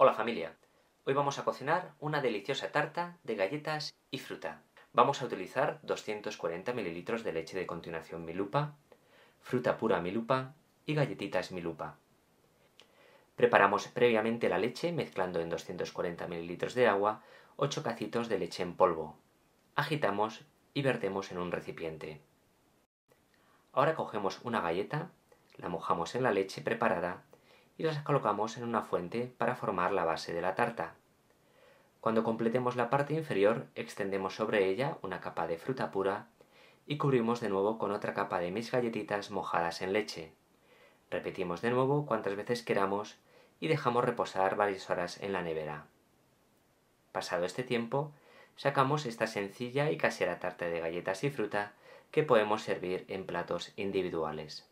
Hola familia, hoy vamos a cocinar una deliciosa tarta de galletas y fruta. Vamos a utilizar 240 ml de leche de continuación Milupa, fruta pura Milupa y galletitas Milupa. Preparamos previamente la leche mezclando en 240 ml de agua 8 cacitos de leche en polvo. Agitamos y vertemos en un recipiente. Ahora cogemos una galleta, la mojamos en la leche preparada y las colocamos en una fuente para formar la base de la tarta. Cuando completemos la parte inferior, extendemos sobre ella una capa de fruta pura y cubrimos de nuevo con otra capa de mis galletitas mojadas en leche. Repetimos de nuevo cuantas veces queramos y dejamos reposar varias horas en la nevera. Pasado este tiempo, sacamos esta sencilla y casera tarta de galletas y fruta que podemos servir en platos individuales.